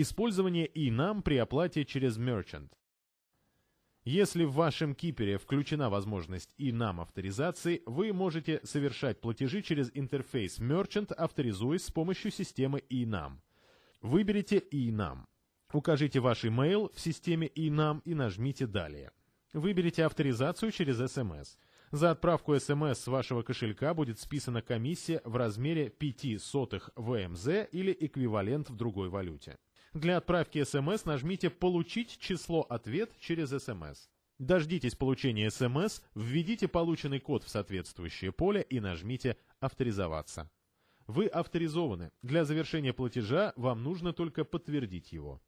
Использование и нам при оплате через Merchant. Если в вашем кипере включена возможность и нам авторизации, вы можете совершать платежи через интерфейс Merchant, авторизуясь с помощью системы и нам. Выберите и нам. Укажите ваш email в системе и нам и нажмите «Далее». Выберите авторизацию через SMS. За отправку SMS с вашего кошелька будет списана комиссия в размере 0,05 ВМЗ или эквивалент в другой валюте. Для отправки СМС эм нажмите «Получить число-ответ» через СМС. Эм Дождитесь получения СМС, эм введите полученный код в соответствующее поле и нажмите «Авторизоваться». Вы авторизованы. Для завершения платежа вам нужно только подтвердить его.